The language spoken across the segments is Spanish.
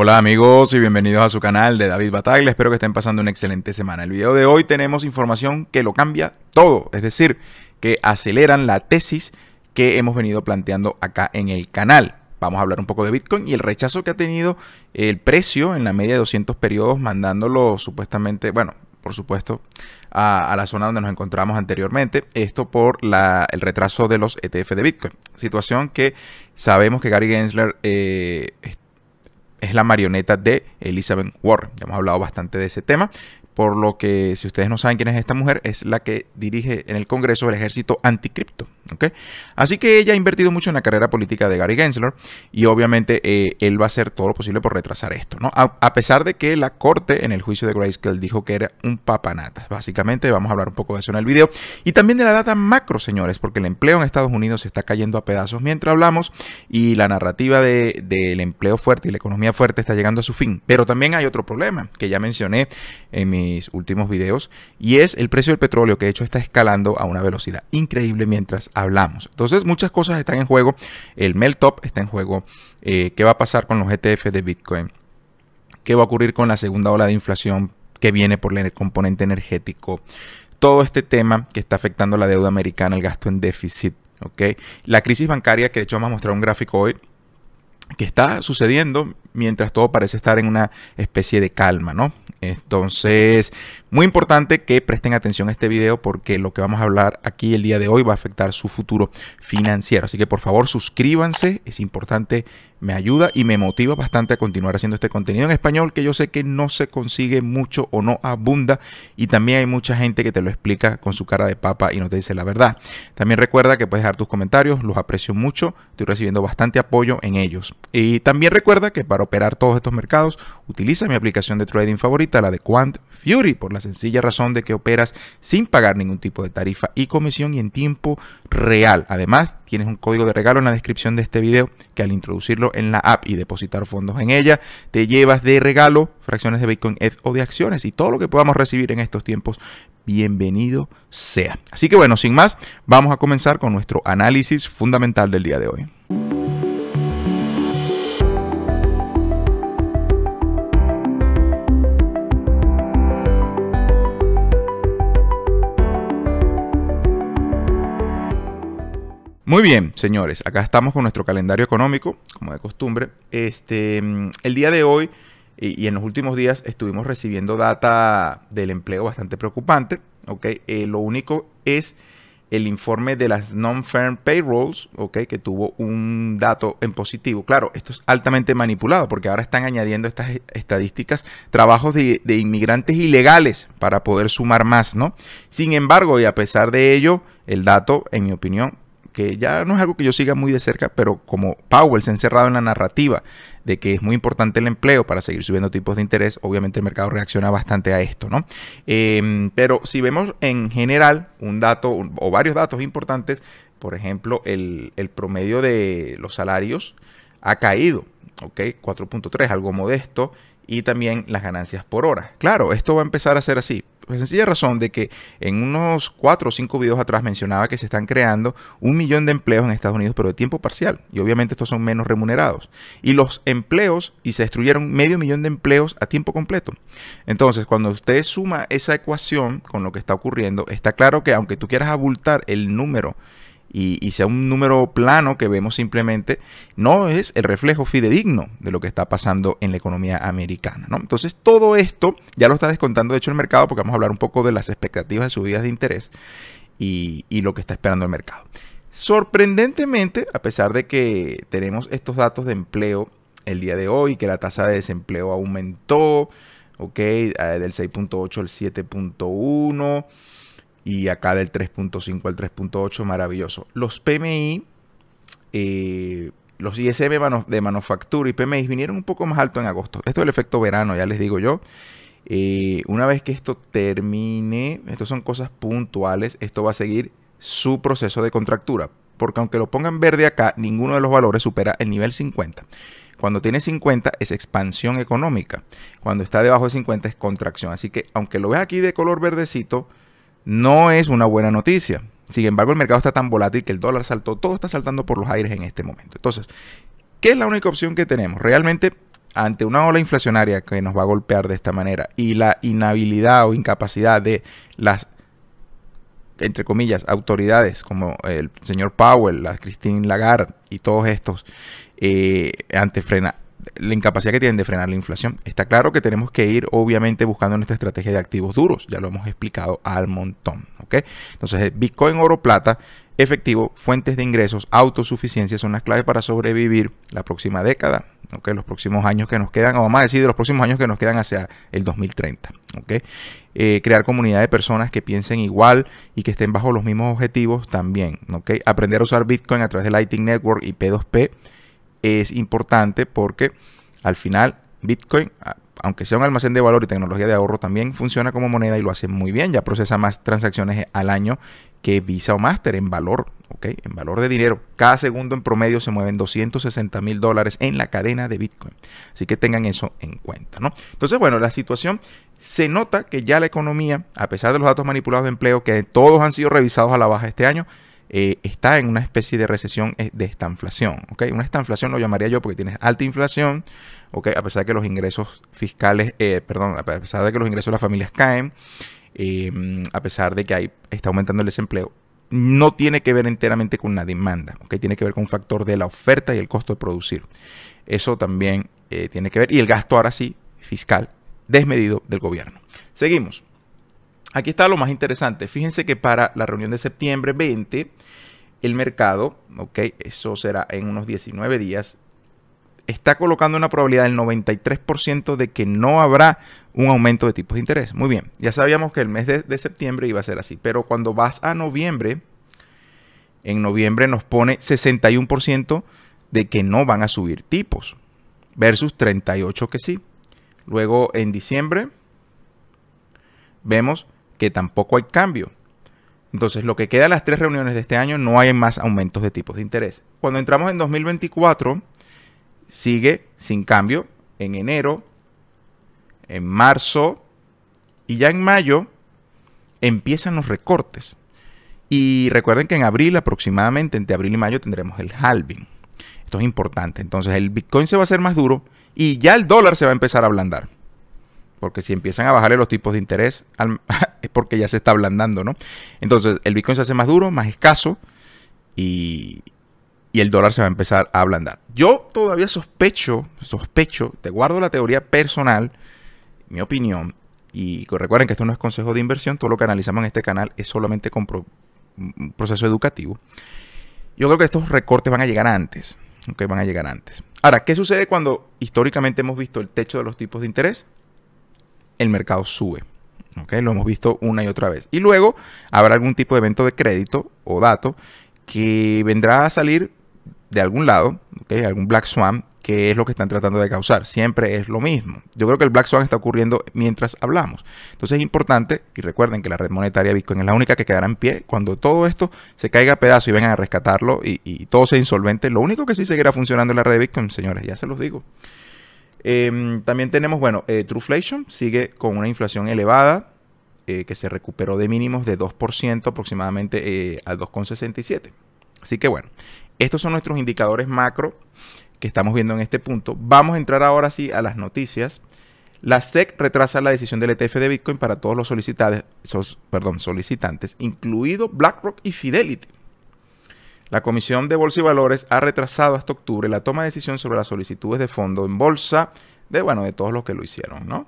Hola amigos y bienvenidos a su canal de David Bataglia, espero que estén pasando una excelente semana. El video de hoy tenemos información que lo cambia todo, es decir, que aceleran la tesis que hemos venido planteando acá en el canal. Vamos a hablar un poco de Bitcoin y el rechazo que ha tenido el precio en la media de 200 periodos, mandándolo supuestamente, bueno, por supuesto, a, la zona donde nos encontramos anteriormente. Esto por la, el retraso de los ETF de Bitcoin. Situación que sabemos que Gary Gensler eh, es la marioneta de Elizabeth Warren. Ya hemos hablado bastante de ese tema por lo que si ustedes no saben quién es esta mujer, es la que dirige en el Congreso el ejército anticripto. ¿okay? Así que ella ha invertido mucho en la carrera política de Gary Gensler y obviamente eh, él va a hacer todo lo posible por retrasar esto. ¿no? A, pesar de que la corte en el juicio de Grayscale dijo que era un papanata. Básicamente vamos a hablar un poco de eso en el video. Y también de la data macro, señores, porque el empleo en Estados Unidos se está cayendo a pedazos mientras hablamos y la narrativa del empleo fuerte y la economía fuerte está llegando a su fin. Pero también hay otro problema que ya mencioné en mi mis últimos videos y es el precio del petróleo que de hecho está escalando a una velocidad increíble mientras hablamos. Entonces muchas cosas están en juego. El top está en juego. Eh, ¿Qué va a pasar con los ETF de Bitcoin? ¿Qué va a ocurrir con la segunda ola de inflación que viene por el componente energético? Todo este tema que está afectando la deuda americana, el gasto en déficit, ¿ok? La crisis bancaria, que de hecho vamos a mostrar un gráfico hoy, que está sucediendo mientras todo parece estar en una especie de calma, ¿no? Entonces, muy importante que presten atención a este video porque lo que vamos a hablar aquí el día de hoy va a afectar su futuro financiero. Así que por favor suscríbanse, es importante me ayuda y me motiva bastante a continuar haciendo este contenido en español que yo sé que no se consigue mucho o no abunda y también hay mucha gente que te lo explica con su cara de papa y no te dice la verdad. También recuerda que puedes dejar tus comentarios, los aprecio mucho, estoy recibiendo bastante apoyo en ellos. Y también recuerda que para operar todos estos mercados utiliza mi aplicación de trading favorita, la de Quant Fury, por la sencilla razón de que operas sin pagar ningún tipo de tarifa y comisión y en tiempo real. Además, tienes un código de regalo en la descripción de este video que al introducirlo en la app y depositar fondos en ella, te llevas de regalo fracciones de Bitcoin ETH o de acciones y todo lo que podamos recibir en estos tiempos. Bienvenido sea. Así que bueno, sin más, vamos a comenzar con nuestro análisis fundamental del día de hoy. Muy bien, señores, acá estamos con nuestro calendario económico, como de costumbre. Este, mm, el día de hoy y, en los últimos días estuvimos recibiendo data del empleo bastante preocupante. ¿okay? Eh, lo único es el informe de las non-firm payrolls, ¿okay? que tuvo un dato en positivo. Claro, esto es altamente manipulado porque ahora están añadiendo estas estadísticas trabajos de, de inmigrantes ilegales para poder sumar más, ¿no? Sin embargo, y a pesar de ello, el dato, en mi opinión, que ya no es algo que yo siga muy de cerca, pero como Powell se ha encerrado en la narrativa de que es muy importante el empleo para seguir subiendo tipos de interés, obviamente el mercado reacciona bastante a esto, ¿no? Em, pero si vemos en general un dato o varios datos importantes, por ejemplo, el, promedio de los salarios ha caído, ¿ok? 4.3, algo modesto, y también las ganancias por hora. Claro, esto va a empezar a ser así. La sencilla razón de que en unos cuatro o cinco videos atrás mencionaba que se están creando un millón de empleos en Estados Unidos, pero de tiempo parcial. Y obviamente estos son menos remunerados. Y los empleos, y se destruyeron medio millón de empleos a tiempo completo. Entonces, cuando usted suma esa ecuación con lo que está ocurriendo, está claro que aunque tú quieras abultar el número y, sea un número plano que vemos simplemente, no es el reflejo fidedigno de lo que está pasando en la economía americana. ¿no? Entonces todo esto ya lo está descontando de hecho el mercado porque vamos a hablar un poco de las expectativas de subidas de interés y, y lo que está esperando el mercado. Sorprendentemente, a pesar de que tenemos estos datos de empleo el día de hoy, que la tasa de desempleo aumentó, ¿ok? Eh, del 6.8 al 7.1 y acá del 3.5 al 3.8, maravilloso. Los PMI, eh, los ISM de manufactura y PMI vinieron un poco más alto en agosto. Esto es el efecto verano, ya les digo yo. Eh, una vez que esto termine, estas son cosas puntuales, esto va a seguir su proceso de contractura. Porque aunque lo pongan verde acá, ninguno de los valores supera el nivel 50. Cuando tiene 50 es expansión económica. Cuando está debajo de 50 es contracción. Así que aunque lo veas aquí de color verdecito, no es una buena noticia. Sin embargo, el mercado está tan volátil que el dólar saltó, todo está saltando por los aires en este momento. Entonces, ¿qué es la única opción que tenemos? Realmente, ante una ola inflacionaria que nos va a golpear de esta manera y la inhabilidad o incapacidad de las entre comillas, autoridades como el señor Powell, la Christine Lagarde y todos estos, eh, ante frena, la incapacidad que tienen de frenar la inflación. Está claro que tenemos que ir obviamente buscando nuestra estrategia de activos duros, ya lo hemos explicado al montón, ¿ok? Entonces, eh, Bitcoin, oro, plata, efectivo, fuentes de ingresos, autosuficiencia son las claves para sobrevivir la próxima década, Los próximos años que nos quedan, o más a decir de los próximos años que nos quedan hacia el 2030, ¿ok? Eh, crear comunidad de personas que piensen igual y que estén bajo los mismos objetivos también, Aprender a usar Bitcoin a través de Lightning Network y P2P es importante porque al final Bitcoin, aunque sea un almacén de valor y tecnología de ahorro, también funciona como moneda y lo hace muy bien. Ya procesa más transacciones al año que Visa o Master en valor, ¿ok? En valor de dinero. Cada segundo en promedio se mueven 260 mil dólares en la cadena de Bitcoin. Así que tengan eso en cuenta, ¿no? Entonces, bueno, la situación se nota que ya la economía, a pesar de los datos manipulados de empleo que todos han sido revisados a la baja este año, eh, está en una especie de recesión eh, de estanflación. ¿okay? Una estanflación lo llamaría yo porque tienes alta inflación, a pesar de que los ingresos fiscales, eh, perdón, a pesar de que los ingresos de las familias caen, em, a pesar de que hay, está aumentando el desempleo, no tiene que ver enteramente con la demanda, tiene que ver con un factor de la oferta y el costo de producir. Eso también tiene que ver. Y el gasto ahora sí, fiscal, desmedido del gobierno. Seguimos. Aquí está lo más interesante. Fíjense que para la reunión de septiembre 20, el mercado, ok, eso será en unos 19 días, está colocando una probabilidad del 93% de que no habrá un aumento de tipos de interés. Muy bien, ya sabíamos que el mes de, de, septiembre iba a ser así, pero cuando vas a noviembre, en noviembre nos pone 61% de que no van a subir tipos, versus 38 que sí. Luego en diciembre vemos que tampoco hay cambio. Entonces, lo que queda de las tres reuniones de este año no hay más aumentos de tipos de interés. Cuando entramos en 2024, sigue sin cambio en enero, en marzo y ya en mayo empiezan los recortes. Y recuerden que en abril aproximadamente, entre abril y mayo, tendremos el halving. Esto es importante. Entonces el Bitcoin se va a hacer más duro y ya el dólar se va a empezar a ablandar. Porque si empiezan a bajarle los tipos de interés, es porque ya se está ablandando, ¿no? Entonces, el Bitcoin se hace más duro, más escaso y, el dólar se va a empezar a ablandar. Yo todavía sospecho, sospecho, te guardo la teoría personal, mi opinión, y recuerden que esto no es consejo de inversión, todo lo que analizamos en este canal es solamente con un proceso educativo. Yo creo que estos recortes van a llegar antes, aunque van a llegar antes. Ahora, ¿qué sucede cuando históricamente hemos visto el techo de los tipos de interés? el mercado sube. Lo hemos visto una y otra vez. Y luego habrá algún tipo de evento de crédito o dato que vendrá a salir de algún lado, algún Black Swan, que es lo que están tratando de causar. Siempre es lo mismo. Yo creo que el Black Swan está ocurriendo mientras hablamos. Entonces es importante, y recuerden que la red monetaria Bitcoin es la única que quedará en pie cuando todo esto se caiga a pedazos y vengan a rescatarlo y, todo sea insolvente. Lo único que sí seguirá funcionando es la red de Bitcoin, señores, ya se los digo. Em, también tenemos, bueno, eh, Trueflation sigue con una inflación elevada eh, que se recuperó de mínimos de 2% aproximadamente eh, al 2,67. Así que bueno, estos son nuestros indicadores macro que estamos viendo en este punto. Vamos a entrar ahora sí a las noticias. La SEC retrasa la decisión del ETF de Bitcoin para todos los perdón, solicitantes incluido BlackRock y Fidelity. La Comisión de Bolsa y Valores ha retrasado hasta octubre la toma de decisión sobre las solicitudes de fondo en bolsa de, bueno, de todos los que lo hicieron, ¿no?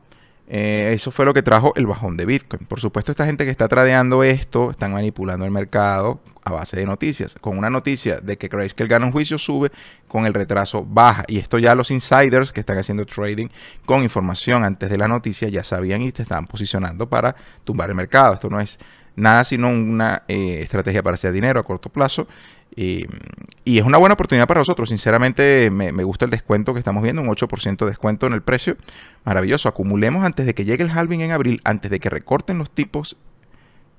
Eh, eso fue lo que trajo el bajón de Bitcoin. Por supuesto, esta gente que está tradeando esto, están manipulando el mercado a base de noticias. Con una noticia de que creéis que el juicio sube, con el retraso baja. Y esto ya los insiders que están haciendo trading con información antes de la noticia ya sabían y te estaban posicionando para tumbar el mercado. Esto no es nada sino una eh, estrategia para hacer dinero a corto plazo y, es una buena oportunidad para nosotros. Sinceramente, me, gusta el descuento que estamos viendo, un 8% de descuento en el precio. Maravilloso. Acumulemos antes de que llegue el halving en abril, antes de que recorten los tipos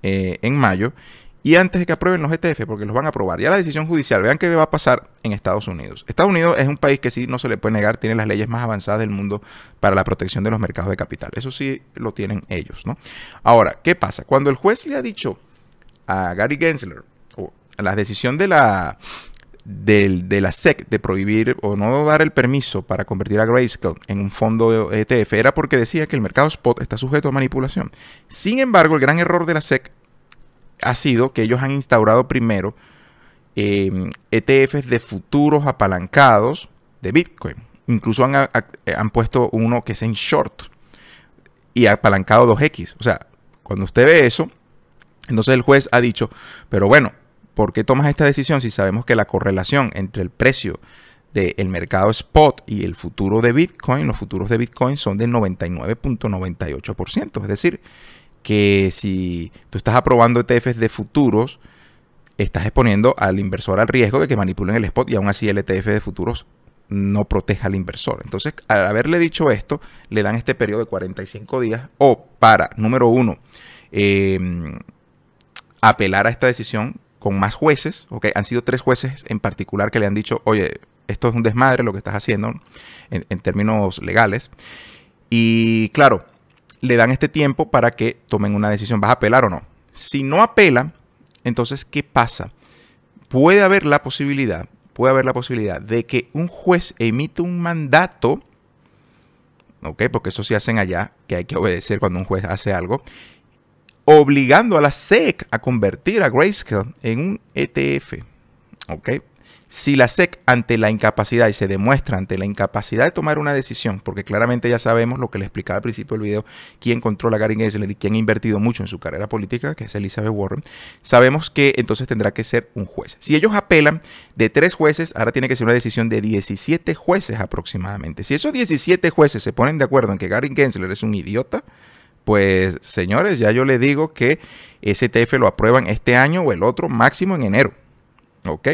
eh, en mayo y antes de que aprueben los ETF, porque los van a aprobar. Ya la decisión judicial, vean qué va a pasar en Estados Unidos. Estados Unidos es un país que sí, no se le puede negar, tiene las leyes más avanzadas del mundo para la protección de los mercados de capital. Eso sí lo tienen ellos, ¿no? Ahora, ¿qué pasa? Cuando el juez le ha dicho a Gary Gensler, la decisión de la, de, la SEC de prohibir o no dar el permiso para convertir a Grayscale en un fondo ETF e era porque decía que el mercado spot está sujeto a manipulación. Sin embargo, el gran error de la SEC ha sido que ellos han instaurado primero ETFs em, e de futuros apalancados de Bitcoin. Incluso han, eh, han puesto uno que es en short y apalancado 2X. O sea, cuando usted ve eso, entonces el juez ha dicho, pero bueno, ¿Por qué tomas esta decisión si sabemos que la correlación entre el precio del mercado spot y el futuro de Bitcoin, los futuros de Bitcoin son del 99.98%? Es decir, que si tú estás aprobando ETFs de futuros, estás exponiendo al inversor al riesgo de que manipulen el spot y aún así el ETF de futuros no proteja al inversor. Entonces, al haberle dicho esto, le dan este periodo de 45 días o para, número uno, em, apelar a esta decisión con más jueces, ¿ok? Han sido tres jueces en particular que le han dicho, oye, esto es un desmadre lo que estás haciendo en, términos legales. Y claro, le dan este tiempo para que tomen una decisión, ¿vas a apelar o no? Si no apela, entonces, ¿qué pasa? Puede haber la posibilidad, puede haber la posibilidad de que un juez emite un mandato, ¿ok? Porque eso sí hacen allá, que hay que obedecer cuando un juez hace algo, obligando a la SEC a convertir a Grayscale en un ETF. ¿Ok? Si la SEC ante la incapacidad y se demuestra ante la incapacidad de tomar una decisión, porque claramente ya sabemos lo que le explicaba al principio del video, quién controla a Gary Gensler y quién ha invertido mucho en su carrera política, que es Elizabeth Warren, sabemos que entonces tendrá que ser un juez. Si ellos apelan de tres jueces, ahora tiene que ser una decisión de 17 jueces aproximadamente. Si esos 17 jueces se ponen de acuerdo en que Gary Gensler es un idiota, pues señores, ya yo les digo que ese ETF lo aprueban este año o el otro, máximo en enero. ¿Ok?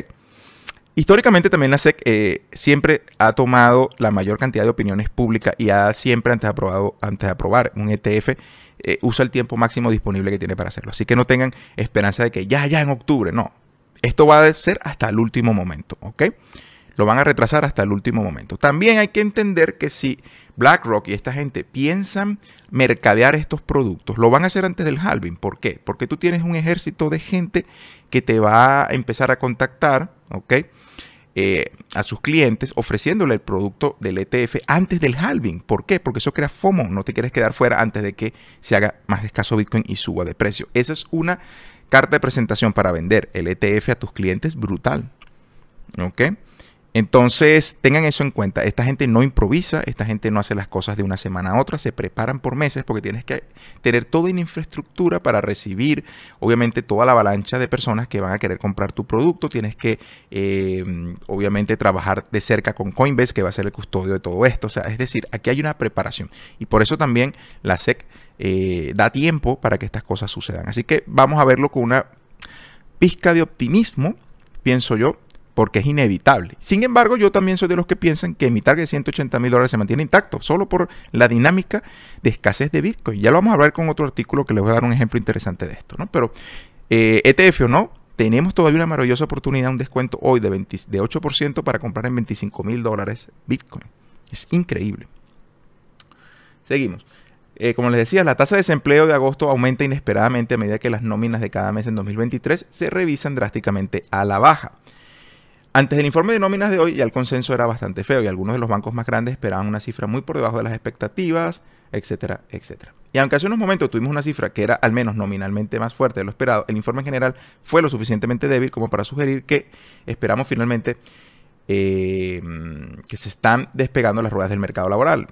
Históricamente también la SEC eh, siempre ha tomado la mayor cantidad de opiniones públicas y ha siempre antes, aprobado, antes de aprobar un ETF eh, usa el tiempo máximo disponible que tiene para hacerlo. Así que no tengan esperanza de que ya, ya en octubre, no. Esto va a ser hasta el último momento, ¿ok? lo van a retrasar hasta el último momento. También hay que entender que si BlackRock y esta gente piensan mercadear estos productos, lo van a hacer antes del halving. ¿Por qué? Porque tú tienes un ejército de gente que te va a empezar a contactar, ¿ok? Eh, a sus clientes ofreciéndole el producto del ETF antes del halving. ¿Por qué? Porque eso crea FOMO. No te quieres quedar fuera antes de que se haga más escaso Bitcoin y suba de precio. Esa es una carta de presentación para vender el ETF a tus clientes brutal. ¿Ok? Entonces, tengan eso en cuenta. Esta gente no improvisa, esta gente no hace las cosas de una semana a otra, se preparan por meses porque tienes que tener toda la infraestructura para recibir, obviamente, toda la avalancha de personas que van a querer comprar tu producto. Tienes que, eh, obviamente, trabajar de cerca con Coinbase, que va a ser el custodio de todo esto. O sea, es decir, aquí hay una preparación. Y por eso también la SEC eh, da tiempo para que estas cosas sucedan. Así que vamos a verlo con una pizca de optimismo, pienso yo, porque es inevitable. Sin embargo, yo también soy de los que piensan que mi target de 180 mil dólares se mantiene intacto, solo por la dinámica de escasez de Bitcoin. Ya lo vamos a hablar con otro artículo que les voy a dar un ejemplo interesante de esto, ¿no? Pero ETF eh, e o no, tenemos todavía una maravillosa oportunidad, un descuento hoy de, 8% para comprar en 25 mil dólares Bitcoin. Es increíble. Seguimos. Eh, como les decía, la tasa de desempleo de agosto aumenta inesperadamente a medida que las nóminas de cada mes en 2023 se revisan drásticamente a la baja. Antes del informe de nóminas de hoy ya el consenso era bastante feo y algunos de los bancos más grandes esperaban una cifra muy por debajo de las expectativas, etcétera, etcétera. Y aunque hace unos momentos tuvimos una cifra que era al menos nominalmente más fuerte de lo esperado, el informe en general fue lo suficientemente débil como para sugerir que esperamos finalmente eh, que se están despegando las ruedas del mercado laboral.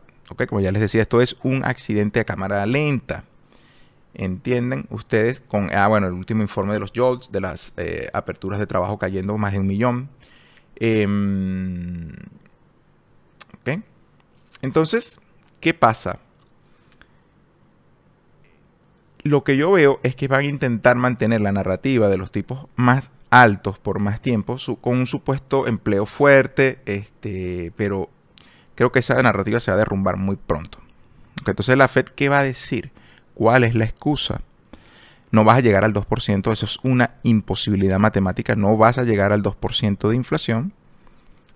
Como ya les decía, esto es un accidente a cámara lenta. Entienden ustedes con, ah, bueno, el último informe de los JOLTS, de las eh, aperturas de trabajo cayendo más de un millón. Em, entonces, ¿qué pasa? Lo que yo veo es que van a intentar mantener la narrativa de los tipos más altos por más tiempo, con un supuesto empleo fuerte, este, pero creo que esa narrativa se va a derrumbar muy pronto. Entonces, ¿la Fed qué va a decir? ¿Cuál es la excusa? no vas a llegar al 2%, eso es una imposibilidad matemática, no vas a llegar al 2% de inflación,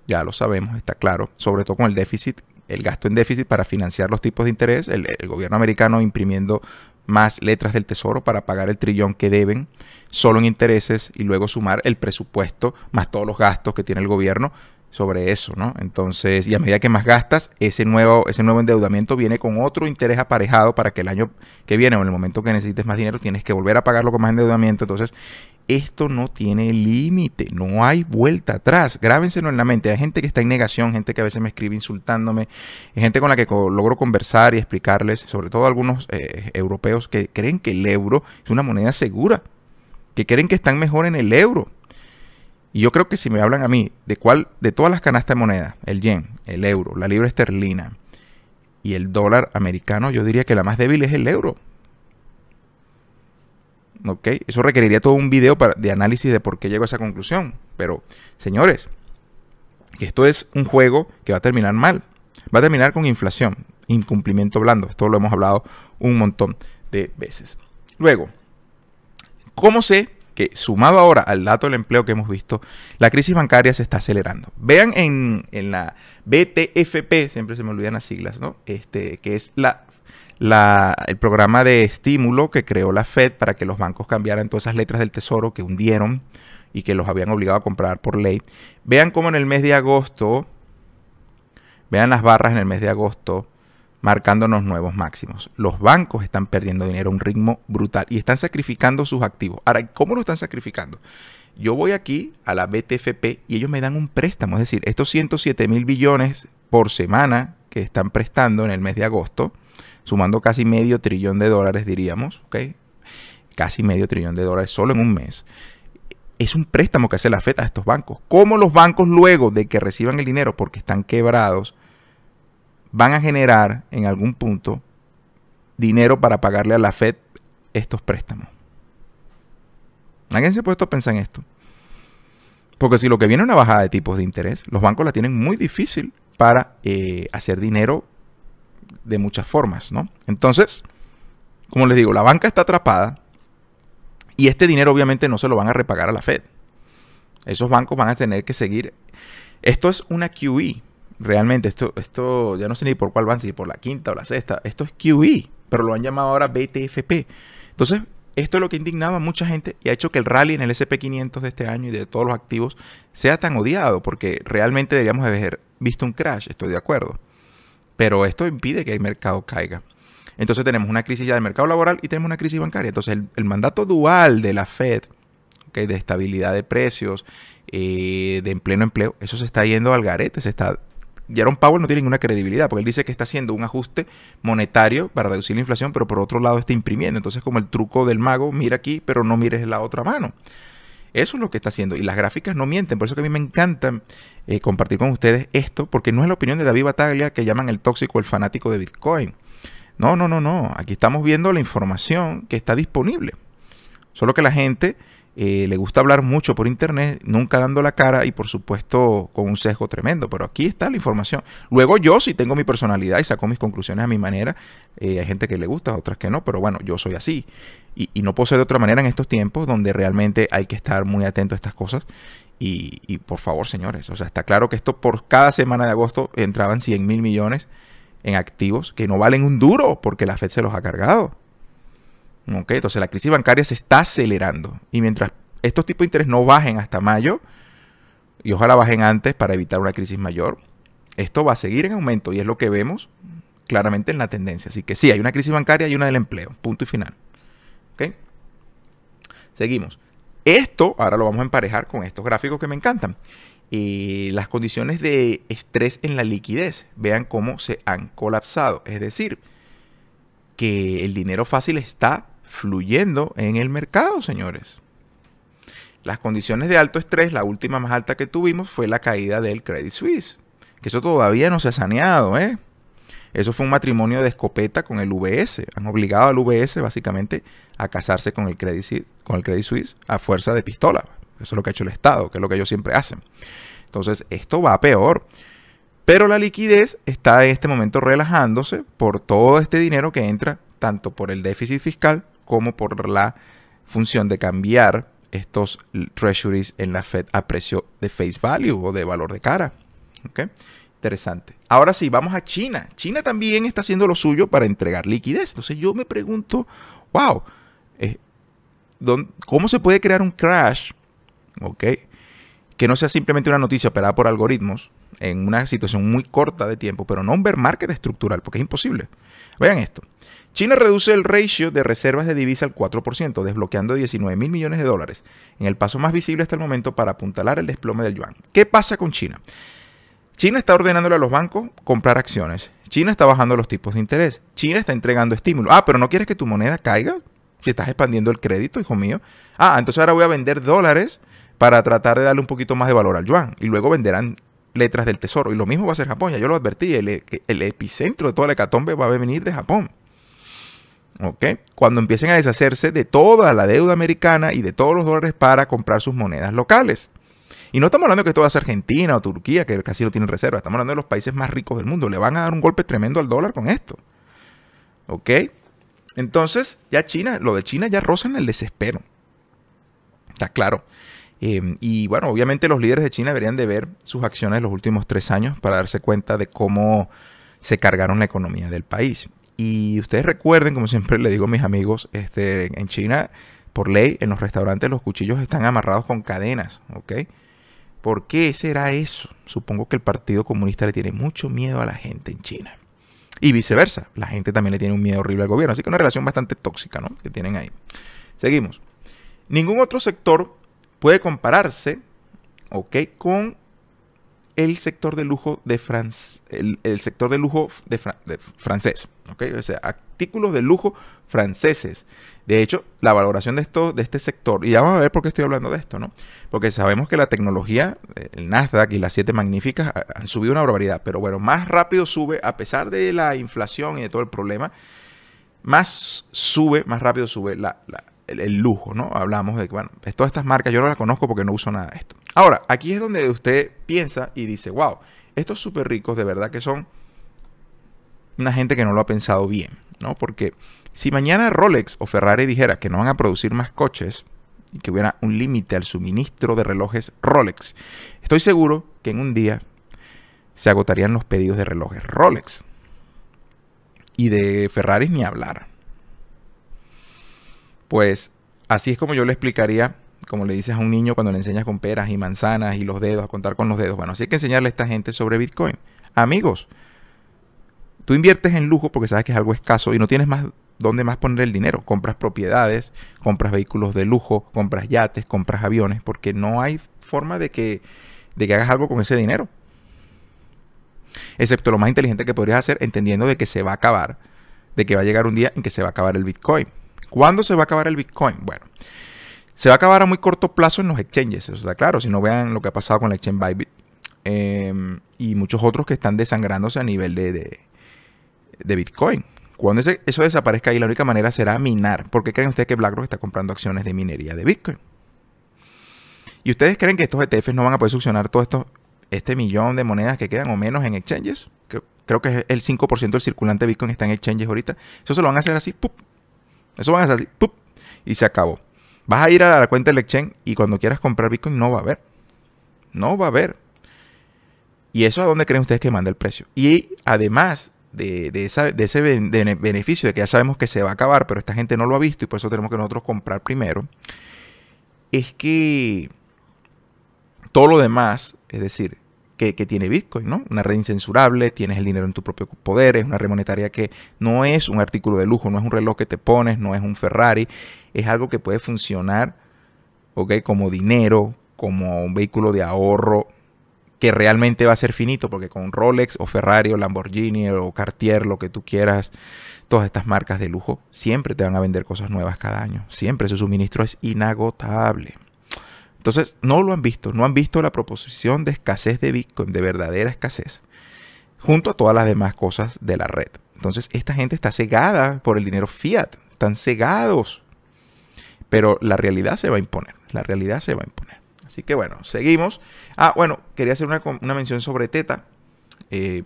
ya lo sabemos, está claro, sobre todo con el déficit, el gasto en déficit para financiar los tipos de interés, el, gobierno americano imprimiendo más letras del tesoro para pagar el trillón que deben solo en intereses y luego sumar el presupuesto más todos los gastos que tiene el gobierno sobre eso, ¿no? Entonces, y a medida que más gastas, ese nuevo, ese nuevo endeudamiento viene con otro interés aparejado para que el año que viene o en el momento que necesites más dinero tienes que volver a pagarlo con más endeudamiento. Entonces, esto no tiene límite, no hay vuelta atrás. Grábenselo en la mente. Hay gente que está en negación, gente que a veces me escribe insultándome, gente con la que logro conversar y explicarles, sobre todo algunos eh, europeos que creen que el euro es una moneda segura, que creen que están mejor en el euro y yo creo que si me hablan a mí de cuál, de todas las canastas de moneda, el yen, el euro, la libra esterlina y el dólar americano, yo diría que la más débil es el euro. ¿Ok? Eso requeriría todo un video de análisis de por qué llego a esa conclusión. Pero, señores, esto es un juego que va a terminar mal. Va a terminar con inflación, incumplimiento blando. Esto lo hemos hablado un montón de veces. Luego, ¿cómo sé que sumado ahora al dato del empleo que hemos visto, la crisis bancaria se está acelerando. Vean en, la BTFP, siempre se me olvidan las siglas, ¿no? Este, que es la la, el programa de estímulo que creó la Fed para que los bancos cambiaran todas esas letras del tesoro que hundieron y que los habían obligado a comprar por ley. Vean cómo en el mes de agosto, vean las barras en el mes de agosto, marcándonos nuevos máximos. Los bancos están perdiendo dinero a un ritmo brutal y están sacrificando sus activos. Ahora, ¿cómo lo están sacrificando? Yo voy aquí a la BTFP y ellos me dan un préstamo, es decir, estos 107 mil billones por semana que están prestando en el mes de agosto, sumando casi medio trillón de dólares, diríamos, ¿ok? Casi medio trillón de dólares solo en un mes. Es un préstamo que hace la feta a estos bancos. ¿Cómo los bancos luego de que reciban el dinero porque están quebrados van a generar en algún punto dinero para pagarle a la Fed estos préstamos. ¿Alguien se ha puesto a pensar en esto? Porque si lo que viene es una bajada de tipos de interés, los bancos la tienen muy difícil para eh, hacer dinero de muchas formas, ¿no? Entonces, como les digo, la banca está atrapada y este dinero obviamente no se lo van a repagar a la Fed. Esos bancos van a tener que seguir. Esto es una QE, realmente esto, esto ya no sé ni por cuál van, si por la quinta o la sexta, esto es QE, pero lo han llamado ahora BTFP. Entonces, esto es lo que indignaba a mucha gente y ha hecho que el rally en el SP500 de este año y de todos los activos sea tan odiado, porque realmente deberíamos haber visto un crash, estoy de acuerdo. Pero esto impide que el mercado caiga. Entonces tenemos una crisis ya del mercado laboral y tenemos una crisis bancaria. Entonces el, mandato dual de la Fed, okay, de estabilidad de precios, eh, de pleno empleo, eso se está yendo al garete, se está Jerome Powell no tiene ninguna credibilidad, porque él dice que está haciendo un ajuste monetario para reducir la inflación, pero por otro lado está imprimiendo. Entonces, como el truco del mago, mira aquí, pero no mires la otra mano. Eso es lo que está haciendo. Y las gráficas no mienten. Por eso que a mí me encanta eh, compartir con ustedes esto, porque no es la opinión de David Bataglia que llaman el tóxico, el fanático de Bitcoin. No, no, no, no. Aquí estamos viendo la información que está disponible. Solo que la gente eh, le gusta hablar mucho por internet, nunca dando la cara y por supuesto con un sesgo tremendo, pero aquí está la información. Luego yo sí tengo mi personalidad y saco mis conclusiones a mi manera, eh, hay gente que le gusta, otras que no, pero bueno, yo soy así y, no puedo ser de otra manera en estos tiempos donde realmente hay que estar muy atento a estas cosas. Y, y por favor, señores, o sea, está claro que esto por cada semana de agosto entraban 100 mil millones en activos que no valen un duro porque la Fed se los ha cargado entonces la crisis bancaria se está acelerando. Y mientras estos tipos de interés no bajen hasta mayo, y ojalá bajen antes para evitar una crisis mayor, esto va a seguir en aumento y es lo que vemos claramente en la tendencia. Así que sí, hay una crisis bancaria y una del empleo. Punto y final. Seguimos. Esto ahora lo vamos a emparejar con estos gráficos que me encantan. Y las condiciones de estrés en la liquidez. Vean cómo se han colapsado. Es decir, que el dinero fácil está fluyendo en el mercado, señores. Las condiciones de alto estrés, la última más alta que tuvimos fue la caída del Credit Suisse, que eso todavía no se ha saneado, ¿eh? Eso fue un matrimonio de escopeta con el UBS. Han obligado al UBS básicamente a casarse con el Credit, con el Credit Suisse a fuerza de pistola. Eso es lo que ha hecho el Estado, que es lo que ellos siempre hacen. Entonces, esto va peor. Pero la liquidez está en este momento relajándose por todo este dinero que entra tanto por el déficit fiscal como por la función de cambiar estos treasuries en la Fed a precio de face value o de valor de cara. Interesante. Ahora sí, vamos a China. China también está haciendo lo suyo para entregar liquidez. Entonces yo me pregunto, wow, eh, ¿cómo se puede crear un crash? ¿Ok? Que no sea simplemente una noticia operada por algoritmos en una situación muy corta de tiempo, pero no un bear market estructural, porque es imposible. Vean esto. China reduce el ratio de reservas de divisa al 4%, desbloqueando 19 mil millones de dólares, en el paso más visible hasta el momento para apuntalar el desplome del yuan. ¿Qué pasa con China? China está ordenándole a los bancos comprar acciones. China está bajando los tipos de interés. China está entregando estímulo. Ah, pero no quieres que tu moneda caiga si estás expandiendo el crédito, hijo mío. Ah, entonces ahora voy a vender dólares para tratar de darle un poquito más de valor al yuan. Y luego venderán letras del tesoro. Y lo mismo va a hacer Japón. Ya yo lo advertí. El, el epicentro de toda la hecatombe va a venir de Japón. Cuando empiecen a deshacerse de toda la deuda americana y de todos los dólares para comprar sus monedas locales. Y no estamos hablando que esto va Argentina o Turquía, que casi no tienen reserva. Estamos hablando de los países más ricos del mundo. Le van a dar un golpe tremendo al dólar con esto. Entonces, ya China, lo de China ya en el desespero. Está claro. Em, y bueno, obviamente los líderes de China deberían de ver sus acciones de los últimos tres años para darse cuenta de cómo se cargaron la economía del país. Y ustedes recuerden, como siempre le digo a mis amigos, este, en China, por ley, en los restaurantes los cuchillos están amarrados con cadenas, ¿ok? ¿Por qué será eso? Supongo que el Partido Comunista le tiene mucho miedo a la gente en China. Y viceversa, la gente también le tiene un miedo horrible al gobierno. Así que una relación bastante tóxica, ¿no? Que tienen ahí. Seguimos. Ningún otro sector puede compararse, ¿ok? Con el sector de lujo de France, el, sector de lujo de, francés, ¿okay? o sea, artículos de lujo franceses. De hecho, la valoración de esto, de este sector, y ya vamos a ver por qué estoy hablando de esto, ¿no? Porque sabemos que la tecnología, eh, el Nasdaq y las siete magníficas han subido una barbaridad, pero bueno, más rápido sube a pesar de la inflación y de todo el problema, más sube, más rápido sube la el, lujo, ¿no? Hablamos de que, bueno, pues, todas estas marcas yo no las conozco porque no uso nada de esto. Ahora, aquí es donde usted piensa y dice, wow, estos súper ricos de verdad que son una gente que no lo ha pensado bien, ¿no? Porque si mañana Rolex o Ferrari dijera que no van a producir más coches y que hubiera un límite al suministro de relojes Rolex, estoy seguro que en un día se agotarían los pedidos de relojes Rolex. Y de Ferrari ni hablar. Pues así es como yo le explicaría, como le dices a un niño cuando le enseñas con peras y manzanas y los dedos, a contar con los dedos. Bueno, así hay que enseñarle a esta gente sobre Bitcoin. Amigos, tú inviertes en lujo porque sabes que es algo escaso y no tienes más dónde más poner el dinero. Compras propiedades, compras vehículos de lujo, compras yates, compras aviones, porque no hay forma de que, de que hagas algo con ese dinero. Excepto lo más inteligente que podrías hacer entendiendo de que se va a acabar, de que va a llegar un día en que se va a acabar el Bitcoin. ¿Cuándo se va a acabar el Bitcoin? Bueno, se va a acabar a muy corto plazo en los exchanges, eso está claro. Si no vean lo que ha pasado con la exchange Bybit em, y muchos otros que están desangrándose a nivel de, Bitcoin. Cuando eso desaparezca ahí, la única manera será minar. ¿Por qué creen ustedes que BlackRock está comprando acciones de minería de Bitcoin? ¿Y ustedes creen que estos ETFs no van a poder succionar todo esto, este millón de monedas que quedan o menos en exchanges? Creo que el 5% del circulante Bitcoin está en exchanges ahorita. Eso se lo van a hacer así, ¡pum! Eso van a hacer así, ¡pup! y se acabó. Vas a ir a la cuenta del exchange y cuando quieras comprar Bitcoin no va a haber. No va a haber. ¿Y eso a dónde creen ustedes que manda el precio? Y además de, de, ese beneficio de que ya sabemos que se va a acabar, pero esta gente no lo ha visto y por eso tenemos que nosotros comprar primero, es que todo lo demás, es decir, que, tiene Bitcoin, ¿no? Una red incensurable, tienes el dinero en tu propio poder, es una red monetaria que no es un artículo de lujo, no es un reloj que te pones, no es un Ferrari, es algo que puede funcionar, ¿ok? Como dinero, como un vehículo de ahorro que realmente va a ser finito, porque con Rolex o Ferrari o Lamborghini o Cartier, lo que tú quieras, todas estas marcas de lujo, siempre te van a vender cosas nuevas cada año, siempre su suministro es inagotable. Entonces, no lo han visto, no han visto la proposición de escasez de Bitcoin, de verdadera escasez, junto a todas las demás cosas de la red. Entonces, esta gente está cegada por el dinero fiat, están cegados. Pero la realidad se va a imponer, la realidad se va a imponer. Así que bueno, seguimos. Ah, bueno, quería hacer una, mención sobre Teta. Em,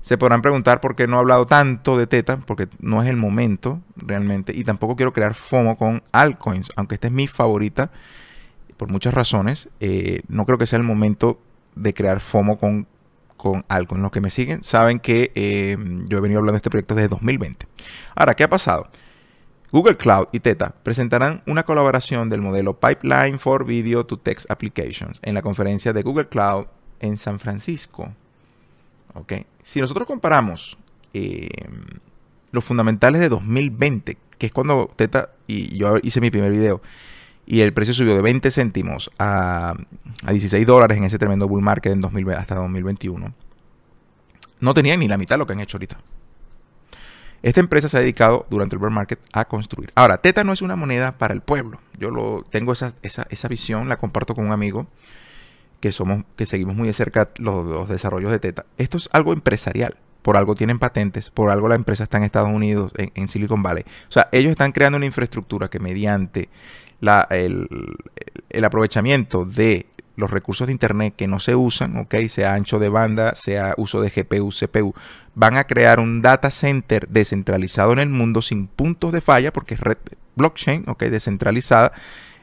se podrán preguntar por qué no he hablado tanto de Teta, porque no es el momento realmente. Y tampoco quiero crear FOMO con altcoins, aunque esta es mi favorita por muchas razones, eh, no creo que sea el momento de crear FOMO con, algo. los que me siguen saben que eh, yo he venido hablando de este proyecto desde 2020. Ahora, ¿qué ha pasado? Google Cloud y Teta presentarán una colaboración del modelo Pipeline for Video to Text Applications en la conferencia de Google Cloud en San Francisco. Okay. Si nosotros comparamos eh, los fundamentales de 2020, que es cuando Teta y yo hice mi primer video, y el precio subió de 20 céntimos a, 16 dólares en ese tremendo bull market en hasta 2021, no tenían ni la mitad de lo que han hecho ahorita. Esta empresa se ha dedicado durante el bull market a construir. Ahora, Teta no es una moneda para el pueblo. Yo lo, tengo esa, visión, la comparto con un amigo que, somos, que seguimos muy de cerca los, desarrollos de Teta. Esto es algo empresarial. Por algo tienen patentes, por algo la empresa está en Estados Unidos, en Silicon Valley. O sea, ellos están creando una infraestructura que mediante el, aprovechamiento de los recursos de Internet que no se usan, okay, sea ancho de banda, sea uso de GPU, CPU, van a crear un data center descentralizado en el mundo sin puntos de falla, porque es red blockchain, okay, descentralizada,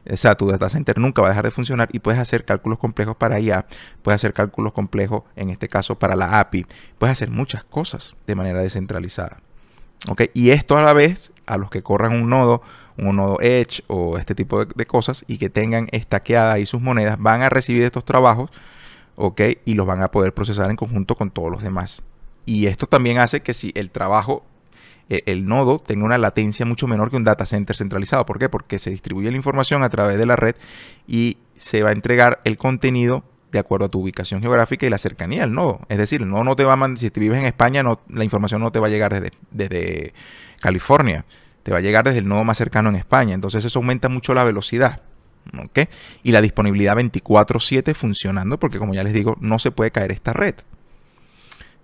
o sea, tu data center nunca va a dejar de funcionar y puedes hacer cálculos complejos para IA, puedes hacer cálculos complejos, en este caso, para la API, puedes hacer muchas cosas de manera descentralizada. Y esto a la vez, a los que corran un nodo un nodo Edge o este tipo de, cosas y que tengan estaqueada ahí sus monedas, van a recibir estos trabajos, ¿ok? Y los van a poder procesar en conjunto con todos los demás. Y esto también hace que si el trabajo, e, el, nodo, tenga una latencia mucho menor que un data center centralizado. ¿Por qué? Porque se distribuye la información a través de la red y se va a entregar el contenido de acuerdo a tu ubicación geográfica y la cercanía al nodo. Es decir, el no te va a mandar, si te vives en España, no, la información no te va a llegar desde, desde California te va a llegar desde el nodo más cercano en España. Entonces eso aumenta mucho la velocidad. Y la disponibilidad 24/7 funcionando porque como ya les digo, no se puede caer esta red.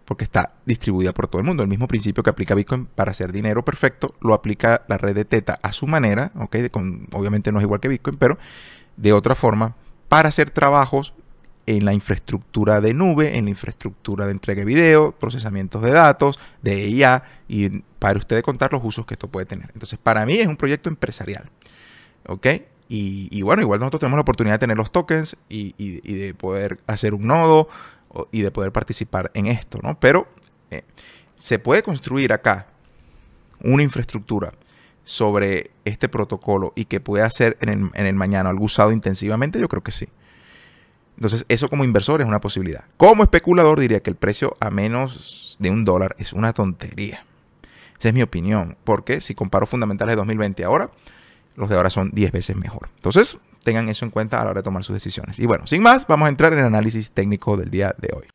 Porque está distribuida por todo el mundo. El mismo principio que aplica Bitcoin para hacer dinero perfecto, lo aplica la red de Teta a su manera. obviamente no es igual que Bitcoin, pero de otra forma, para hacer trabajos en la infraestructura de nube, en la infraestructura de entrega de video, procesamientos de datos, de IA, y para ustedes contar los usos que esto puede tener. Entonces, para mí es un proyecto empresarial. ¿Ok? Y, bueno, igual nosotros tenemos la oportunidad de tener los tokens y, de poder hacer un nodo y de poder participar en esto, ¿no? Pero eh, se puede construir acá una infraestructura sobre este protocolo y que pueda ser en el, en el mañana algo usado intensivamente, yo creo que sí. Entonces, eso como inversor es una posibilidad. Como especulador diría que el precio a menos de un dólar es una tontería. Esa es mi opinión, porque si comparo fundamentales de 2020 ahora, los de ahora son 10 veces mejor. Entonces, tengan eso en cuenta a la hora de tomar sus decisiones. Y bueno, sin más, vamos a entrar en el análisis técnico del día de hoy.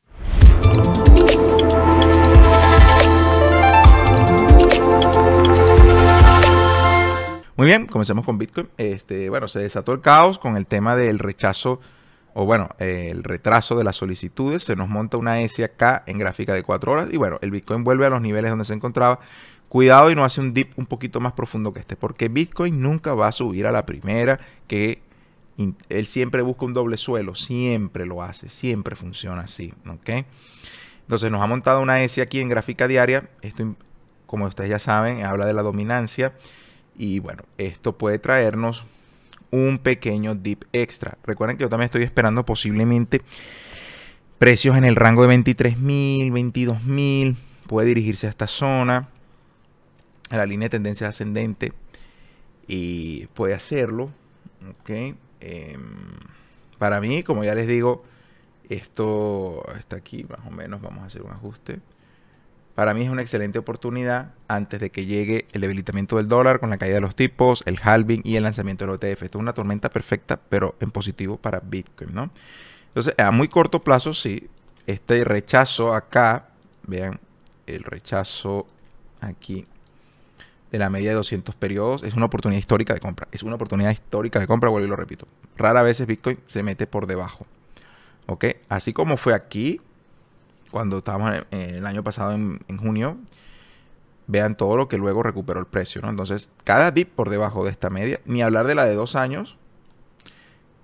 Muy bien, comencemos con Bitcoin. Este, bueno, se desató el caos con el tema del rechazo o bueno, el retraso de las solicitudes, se nos monta una S acá en gráfica de 4 horas y bueno, el Bitcoin vuelve a los niveles donde se encontraba. Cuidado y no hace un dip un poquito más profundo que este, porque Bitcoin nunca va a subir a la primera, que él siempre busca un doble suelo, siempre lo hace, siempre funciona así, ¿ok? Entonces nos ha montado una S aquí en gráfica diaria, esto como ustedes ya saben, habla de la dominancia y bueno, esto puede traernos un pequeño dip extra. Recuerden que yo también estoy esperando posiblemente precios en el rango de 23 mil, 22 mil. Puede dirigirse a esta zona, a la línea de tendencia ascendente. Y puede hacerlo. Em, para mí, como ya les digo, esto está aquí, más o menos. Vamos a hacer un ajuste. Para mí es una excelente oportunidad antes de que llegue el debilitamiento del dólar con la caída de los tipos, el halving y el lanzamiento del OTF. E Esto es una tormenta perfecta, pero en positivo para Bitcoin, ¿no? Entonces, a muy corto plazo, sí, este rechazo acá, vean, el rechazo aquí de la media de 200 periodos es una oportunidad histórica de compra. Es una oportunidad histórica de compra, vuelvo y lo repito. Rara vez Bitcoin se mete por debajo. ¿Ok? Así como fue aquí, cuando estábamos eh, el año pasado en, junio, vean todo lo que luego recuperó el precio, ¿no? Entonces, cada dip por debajo de esta media, ni hablar de la de dos años,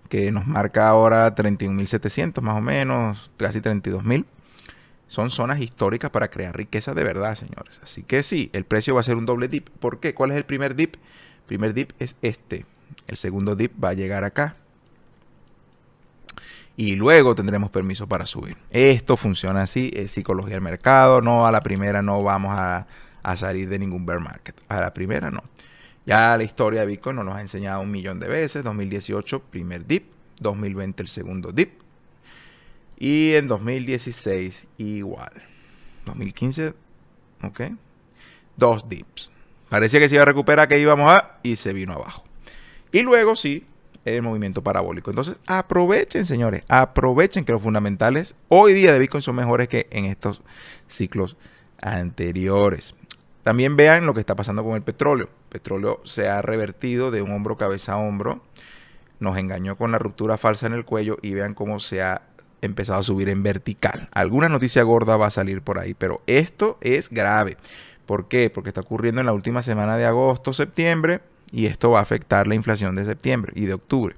que nos marca ahora 31.700 más o menos, casi 32.000. Son zonas históricas para crear riqueza de verdad, señores. Así que sí, el precio va a ser un doble dip. ¿Por qué? ¿Cuál es el primer dip? El primer dip es este. El segundo dip va a llegar acá y luego tendremos permiso para subir. Esto funciona así, es psicología del mercado, no a la primera no vamos a, salir de ningún bear market, a la primera no. Ya la historia de Bitcoin nos, nos ha enseñado un millón de veces, 2018 primer dip, 2020 el segundo dip y en 2016 igual, 2015, ok, dos dips. Parecía que se iba a recuperar, que íbamos a y se vino abajo. Y luego sí, el movimiento parabólico. Entonces, aprovechen, señores, aprovechen que los fundamentales hoy día de Bitcoin son mejores que en estos ciclos anteriores. También vean lo que está pasando con el petróleo. petróleo se ha revertido de un hombro cabeza a hombro. Nos engañó con la ruptura falsa en el cuello y vean cómo se ha empezado a subir en vertical. Alguna noticia gorda va a salir por ahí, pero esto es grave. ¿Por qué? Porque está ocurriendo en la última semana de agosto, septiembre y esto va a afectar la inflación de septiembre y de octubre.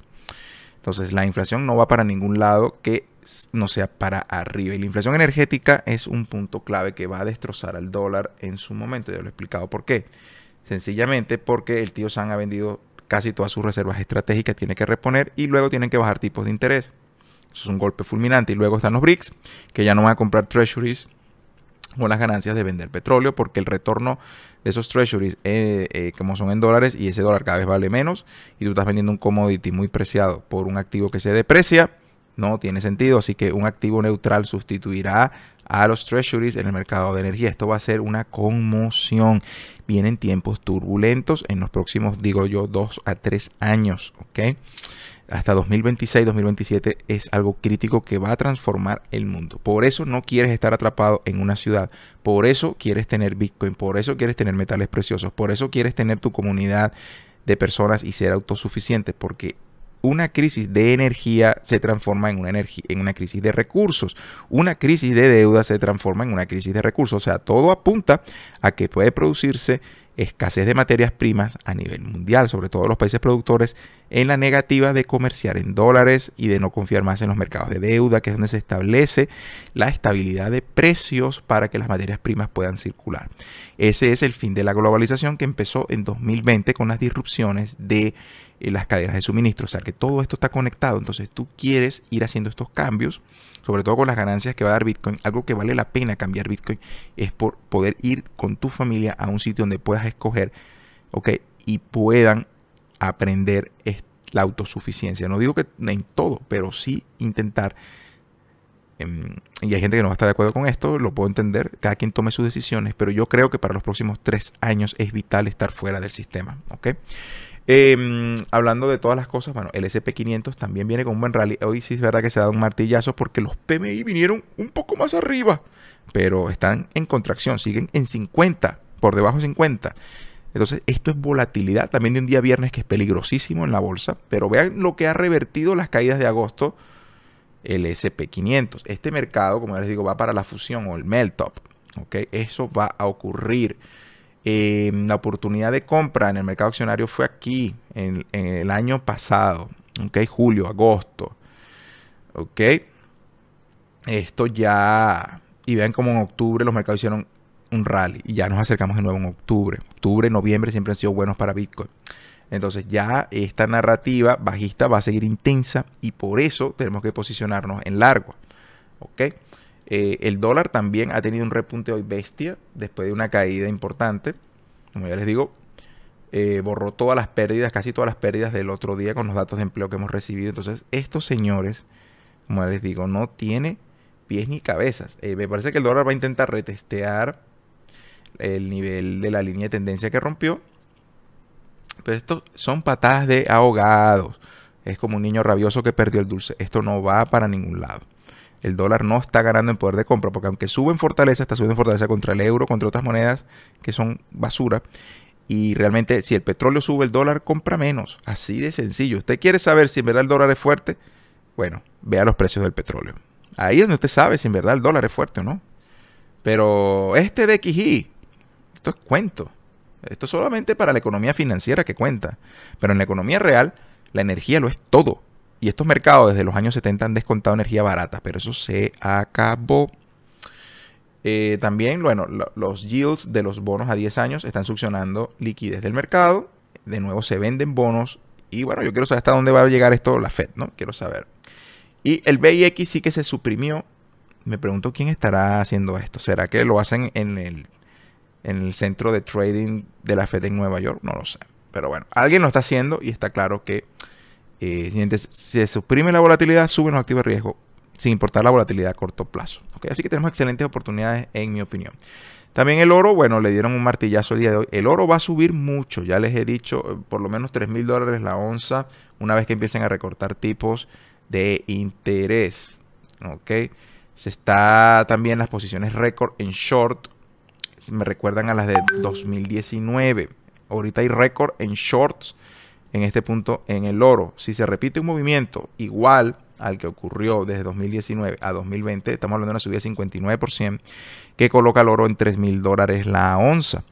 Entonces la inflación no va para ningún lado que no sea para arriba. Y la inflación energética es un punto clave que va a destrozar al dólar en su momento. Ya lo he explicado por qué. Sencillamente porque el tío San ha vendido casi todas sus reservas estratégicas, tiene que reponer y luego tienen que bajar tipos de interés. Eso es un golpe fulminante. Y luego están los BRICS, que ya no van a comprar treasuries con las ganancias de vender petróleo, porque el retorno de esos treasuries, eh, eh, como son en dólares, y ese dólar cada vez vale menos, y tú estás vendiendo un commodity muy preciado por un activo que se deprecia, no tiene sentido. Así que un activo neutral sustituirá a los treasuries en el mercado de energía. Esto va a ser una conmoción. Vienen tiempos turbulentos en los próximos, digo yo, dos a tres años, ¿ok? hasta 2026, 2027 es algo crítico que va a transformar el mundo. Por eso no quieres estar atrapado en una ciudad, por eso quieres tener Bitcoin, por eso quieres tener metales preciosos, por eso quieres tener tu comunidad de personas y ser autosuficiente, porque una crisis de energía se transforma en una, energía, en una crisis de recursos. Una crisis de deuda se transforma en una crisis de recursos. O sea, todo apunta a que puede producirse escasez de materias primas a nivel mundial, sobre todo los países productores, en la negativa de comerciar en dólares y de no confiar más en los mercados de deuda, que es donde se establece la estabilidad de precios para que las materias primas puedan circular. Ese es el fin de la globalización que empezó en 2020 con las disrupciones de eh, las cadenas de suministro, o sea que todo esto está conectado, entonces tú quieres ir haciendo estos cambios sobre todo con las ganancias que va a dar Bitcoin, algo que vale la pena cambiar Bitcoin es por poder ir con tu familia a un sitio donde puedas escoger, ¿ok? Y puedan aprender la autosuficiencia. No digo que en todo, pero sí intentar em, y hay gente que no va a estar de acuerdo con esto, lo puedo entender, cada quien tome sus decisiones, pero yo creo que para los próximos tres años es vital estar fuera del sistema, ¿ok? Em, hablando de todas las cosas, bueno, el SP500 también viene con un buen rally. Hoy sí es verdad que se da un martillazo porque los PMI vinieron un poco más arriba, pero están en contracción, siguen en 50, por debajo de 50. Entonces, esto es volatilidad también de un día viernes que es peligrosísimo en la bolsa, pero vean lo que ha revertido las caídas de agosto el SP500. Este mercado, como ya les digo, va para la fusión o el melt-up. ¿okay? Eso va a ocurrir. Em, la oportunidad de compra en el mercado accionario fue aquí, en, el año pasado, okay, julio, agosto. ¿ok? Esto ya, y vean como en octubre los mercados hicieron un rally y ya nos acercamos de nuevo en octubre. Octubre, noviembre siempre han sido buenos para Bitcoin. Entonces ya esta narrativa bajista va a seguir intensa y por eso tenemos que posicionarnos en largo, ¿ok? Eh, el dólar también ha tenido un repunte hoy bestia, después de una caída importante. Como ya les digo, eh, borró todas las pérdidas, casi todas las pérdidas del otro día con los datos de empleo que hemos recibido. Entonces, estos señores, como ya les digo, no tiene pies ni cabezas. Eh, me parece que el dólar va a intentar retestear el nivel de la línea de tendencia que rompió. Pero estos son patadas de ahogados. Es como un niño rabioso que perdió el dulce. Esto no va para ningún lado el dólar no está ganando en poder de compra, porque aunque sube en fortaleza, está subiendo en fortaleza contra el euro, contra otras monedas que son basura. Y realmente si el petróleo sube, el dólar compra menos. Así de sencillo. Usted quiere saber si en verdad el dólar es fuerte. Bueno, vea los precios del petróleo. Ahí es donde usted sabe si en verdad el dólar es fuerte o no. Pero este de DXI, esto es cuento. Esto es solamente para la economía financiera que cuenta. Pero en la economía real, la energía lo es todo y estos mercados desde los años 70 han descontado energía barata, pero eso se acabó. Eh, también, bueno, los yields de los bonos a 10 años están succionando liquidez del mercado. De nuevo se venden bonos. Y bueno, yo quiero saber hasta dónde va a llegar esto la Fed, ¿no? Quiero saber. Y el BIX sí que se suprimió. Me pregunto quién estará haciendo esto. ¿Será que lo hacen en el, en el centro de trading de la Fed en Nueva York? No lo sé. Pero bueno, alguien lo está haciendo y está claro que eh, si se suprime la volatilidad, suben los activos de riesgo, sin importar la volatilidad a corto plazo. Así que tenemos excelentes oportunidades, en mi opinión. También el oro, bueno, le dieron un martillazo el día de hoy. El oro va a subir mucho, ya les he dicho, eh, por lo menos 3 mil dólares la onza, una vez que empiecen a recortar tipos de interés. ¿Ok? Se está también las posiciones récord en short. Me recuerdan a las de 2019. Ahorita hay récord en shorts en este punto en el oro. Si se repite un movimiento igual al que ocurrió desde 2019 a 2020, estamos hablando de una subida de 59%, que coloca el oro en 3 mil dólares la onza.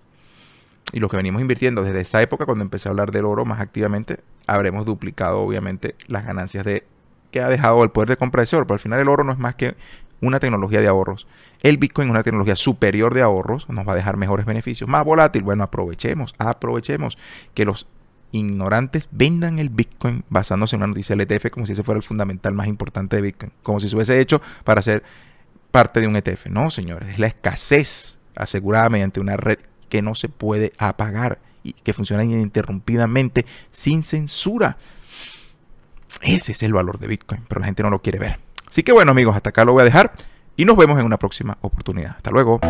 Y los que venimos invirtiendo desde esa época, cuando empecé a hablar del oro más activamente, habremos duplicado obviamente las ganancias de que ha dejado el poder de compra de ese oro. Pero al final el oro no es más que una tecnología de ahorros. El Bitcoin es una tecnología superior de ahorros, nos va a dejar mejores beneficios, más volátil. Bueno, aprovechemos, aprovechemos que los ignorantes vendan el Bitcoin basándose en una noticia del ETF como si ese fuera el fundamental más importante de Bitcoin, como si se hubiese hecho para ser parte de un ETF. No, señores, es la escasez asegurada mediante una red que no se puede apagar y que funciona ininterrumpidamente sin censura. Ese es el valor de Bitcoin, pero la gente no lo quiere ver. Así que bueno amigos, hasta acá lo voy a dejar y nos vemos en una próxima oportunidad. Hasta luego.